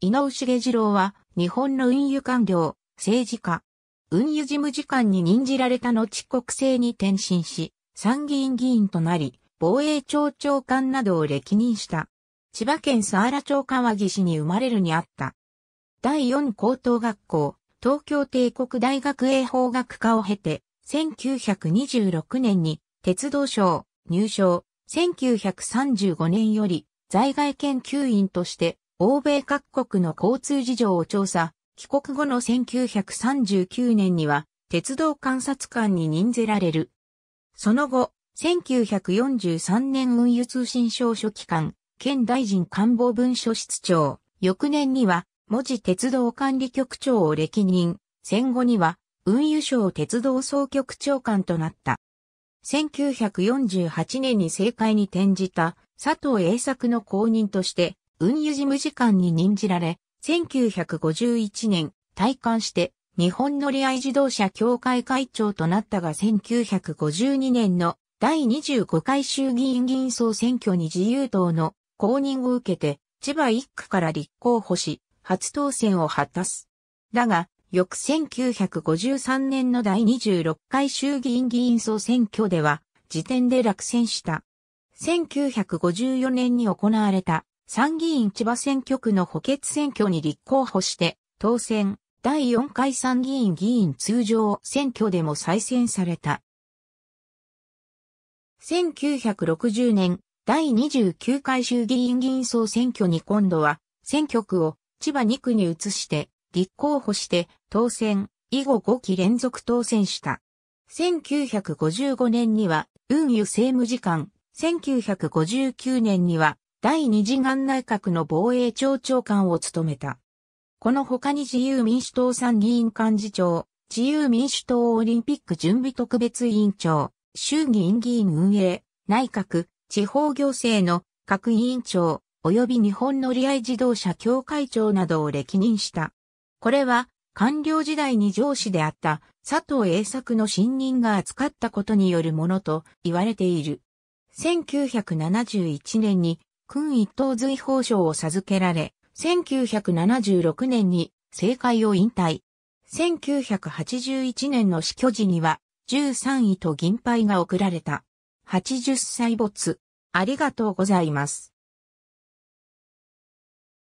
井上茂次郎は、日本の運輸官僚、政治家、運輸事務次官に任じられた後国政に転身し、参議院議員となり、防衛庁長官などを歴任した。千葉県佐原町川岸に生まれるにあった。第四高等学校、東京帝国大学英法学科を経て、1926年に鉄道省入省、1935年より在外研究員として欧米各国の交通事情を調査、帰国後の1939年には、鉄道観察官に任ぜられる。その後、1943年運輸通信省書記官、県大臣官房文書室長、翌年には、文字鉄道管理局長を歴任、戦後には、運輸省鉄道総局長官となった。1948年に政界に転じた佐藤栄作の後任として運輸事務次官に任じられ、1951年、退官して、日本乗合自動車協会会長となったが1952年の第25回衆議院議員総選挙に自由党の公認を受けて千葉一区から立候補し初当選を果たす。だが、翌1953年の第26回衆議院議員総選挙では時点で落選した。1954年に行われた参議院千葉選挙区の補欠選挙に立候補して、当選、第4回参議院議員通常選挙でも再選された。1960年、第29回衆議院議員総選挙に今度は、選挙区を千葉2区に移して、立候補して、当選、以後5期連続当選した。1955年には、運輸政務次官、1959年には、第二次岸内閣の防衛庁長官を務めた。この他に自由民主党参議院幹事長、自由民主党オリンピック準備特別委員長、衆議院議員運営、内閣、地方行政の各委員長、及び日本乗合自動車協会長などを歴任した。これは、官僚時代に上司であった佐藤栄作の信任が扱ったことによるものと言われている。1971年に勲一等随法賞を授けられ、1976年に政界を引退。1981年の死去時には、13位と銀牌が贈られた。80歳没。ありがとうございます。